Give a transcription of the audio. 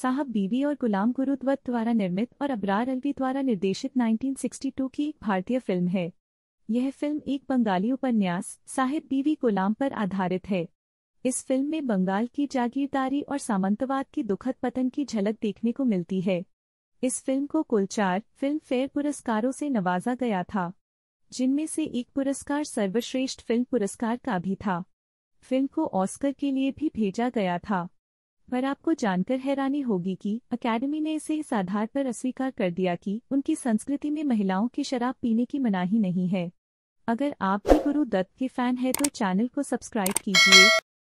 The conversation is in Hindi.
साहब बीवी और गुलाम गुरुद्वत द्वारा निर्मित और अबरार अलवी द्वारा निर्देशित 1962 की एक भारतीय फिल्म है यह फिल्म एक बंगाली उपन्यास साहिब बीवी गुलाम पर आधारित है इस फिल्म में बंगाल की जागीरदारी और सामंतवाद की दुखद पतन की झलक देखने को मिलती है इस फिल्म को कुल चार फिल्म फेयर पुरस्कारों से नवाजा गया था जिनमें से एक पुरस्कार सर्वश्रेष्ठ फिल्म पुरस्कार का भी था फिल्म को ऑस्कर के लिए भी भेजा गया था पर आपको जानकर हैरानी होगी कि अकेडमी ने इसे इस आधार पर अस्वीकार कर दिया कि उनकी संस्कृति में महिलाओं की शराब पीने की मनाही नहीं है अगर आप भी गुरु दत्त के फैन हैं तो चैनल को सब्सक्राइब कीजिए